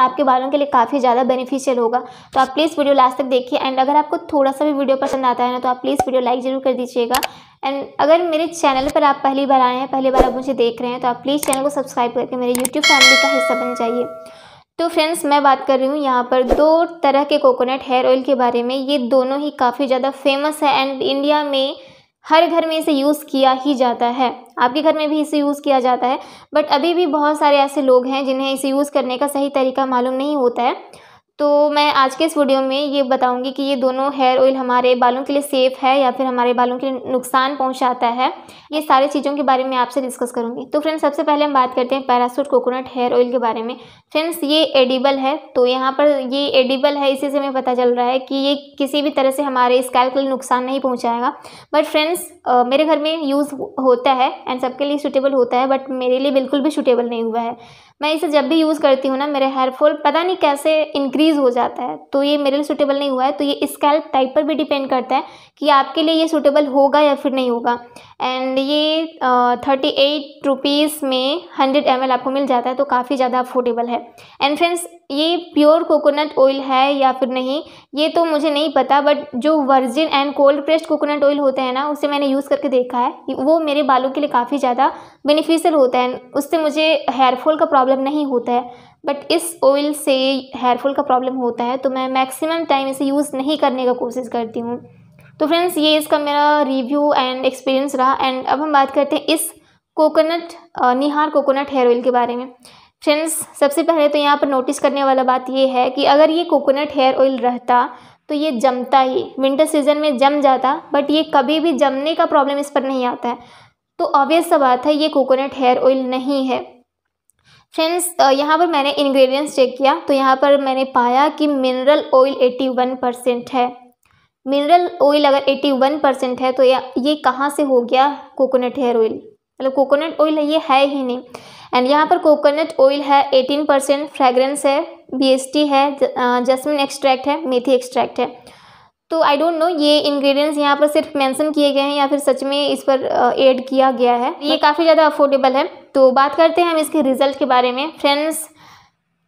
आपके बालों के लिए काफ़ी ज़्यादा बेनिफिशियल होगा तो आप प्लीज़ वीडियो लास्ट तक देखिए एंड अगर आपको थोड़ा सा भी वीडियो पसंद आता है ना तो आप प्लीज़ वीडियो लाइक ज़रूर कर दीजिएगा एंड अगर मेरे चैनल पर आप पहली बार आए हैं पहली बार आप मुझे देख रहे हैं तो आप प्लीज़ चैनल को सब्सक्राइब करके मेरे यूट्यूब फैमिली का हिस्सा बन जाइए तो फ्रेंड्स मैं बात कर रही हूँ यहाँ पर दो तरह के कोकोनट हेयर ऑयल के बारे में ये दोनों ही काफ़ी ज़्यादा फेमस है एंड इंडिया में हर घर में इसे यूज़ किया ही जाता है आपके घर में भी इसे यूज़ किया जाता है बट अभी भी बहुत सारे ऐसे लोग हैं जिन्हें इसे यूज़ करने का सही तरीका मालूम नहीं होता है तो मैं आज के इस वीडियो में ये बताऊंगी कि ये दोनों हेयर ऑयल हमारे बालों के लिए सेफ़ है या फिर हमारे बालों के लिए नुकसान पहुंचाता है ये सारी चीज़ों के बारे में आपसे डिस्कस करूंगी तो फ्रेंड्स सबसे पहले हम बात करते हैं पैरासूट कोकोनट हेयर ऑयल के बारे में फ्रेंड्स ये एडिबल है तो यहाँ पर ये एडिबल है इसी से हमें पता चल रहा है कि ये किसी भी तरह से हमारे स्कैल के लिए नुकसान नहीं पहुँचाएगा बट फ्रेंड्स मेरे घर में यूज़ होता है एंड सबके लिए सूटेबल होता है बट मेरे लिए बिल्कुल भी सूटेबल नहीं हुआ है मैं इसे जब भी यूज़ करती हूँ ना मेरे हेयर फॉल पता नहीं कैसे इंक्रीज़ डिक्रीज़ हो जाता है तो ये मेरे लिए सुटेबल नहीं हुआ है तो ये स्कैल्प टाइप पर भी डिपेंड करता है कि आपके लिए ये सुटेबल होगा या फिर नहीं होगा एंड ये थर्टी एट रुपीज़ में हंड्रेड एम आपको मिल जाता है तो काफ़ी ज़्यादा अफोर्डेबल है एंड फ्रेंड्स ये प्योर कोकोनट ऑयल है या फिर नहीं ये तो मुझे नहीं पता बट जो virgin and cold pressed coconut oil होते हैं ना उसे मैंने यूज़ करके देखा है वो मेरे बालों के लिए काफ़ी ज़्यादा बेनिफिशियल होता है उससे मुझे हेयरफॉल का प्रॉब्लम नहीं होता है बट इस ऑयल से हेयरफॉल का प्रॉब्लम होता है तो मैं मैक्सिमम टाइम इसे यूज़ नहीं करने का कोशिश करती हूँ तो फ्रेंड्स ये इसका मेरा रिव्यू एंड एक्सपीरियंस रहा एंड अब हम बात करते हैं इस coconut Nihar coconut hair oil के बारे में फ्रेंड्स सबसे पहले तो यहाँ पर नोटिस करने वाला बात ये है कि अगर ये कोकोनट हेयर ऑयल रहता तो ये जमता ही विंटर सीजन में जम जाता बट ये कभी भी जमने का प्रॉब्लम इस पर नहीं आता है तो ऑब्वियस सा बात है ये कोकोनट हेयर ऑयल नहीं है फ्रेंड्स uh, यहाँ पर मैंने इंग्रेडिएंट्स चेक किया तो यहाँ पर मैंने पाया कि मिनरल ऑयल 81 परसेंट है मिनरल ऑयल अगर 81 परसेंट है तो ये कहाँ से हो गया कोकोनट हेयर ऑयल मतलब कोकोनट ऑयल ये है ही नहीं एंड यहाँ पर कोकोनट ऑयल है 18 परसेंट फ्रेगरेंस है बीएसटी है जसमिन एक्सट्रैक्ट uh, है मेथी एक्सट्रैक्ट है तो आई डोंट नो ये इंग्रेडिएंट्स यहाँ पर सिर्फ मेंशन किए गए हैं या फिर सच में इस पर ऐड किया गया है ये काफ़ी ज़्यादा अफोर्डेबल है तो बात करते हैं हम इसके रिज़ल्ट के बारे में फ्रेंड्स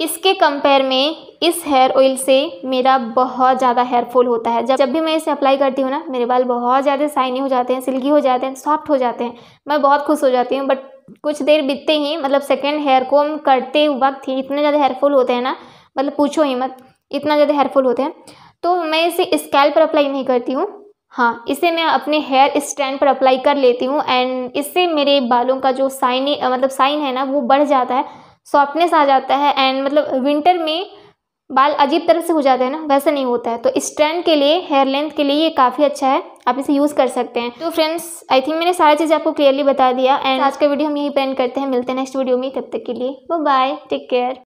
इसके कंपेयर में इस हेयर ऑयल से मेरा बहुत ज़्यादा हेयर फॉल होता है जब जब भी मैं इसे अप्लाई करती हूँ ना मेरे बाल बहुत ज़्यादा साइनी हो जाते हैं सिल्की हो जाते हैं सॉफ्ट हो जाते हैं मैं बहुत खुश हो जाती हूँ बट कुछ देर बीतते ही मतलब सेकेंड हेयर कोम करते वक्त ही इतने ज़्यादा हेयरफॉल होते हैं ना मतलब पूछो ही मत इतना ज़्यादा हेयरफॉल होते हैं तो मैं इसे स्कैल पर अप्लाई नहीं करती हूँ हाँ इसे मैं अपने हेयर स्टैंड पर अप्लाई कर लेती हूँ एंड इससे मेरे बालों का जो साइन मतलब साइन है ना वो बढ़ जाता है सॉफ्टनेस आ जाता है एंड मतलब विंटर में बाल अजीब तरह से हो जाते हैं ना वैसा नहीं होता है तो स्ट्रैंड के लिए हेयर लेंथ के लिए ये काफ़ी अच्छा है आप इसे यूज़ कर सकते हैं तो फ्रेंड्स आई थिंक मैंने सारी चीज़ आपको क्लियरली बता दिया एंड आज का वीडियो हम यहीं पेंड करते हैं मिलते हैं नेक्स्ट वीडियो में तब तक के लिए बाय टेक केयर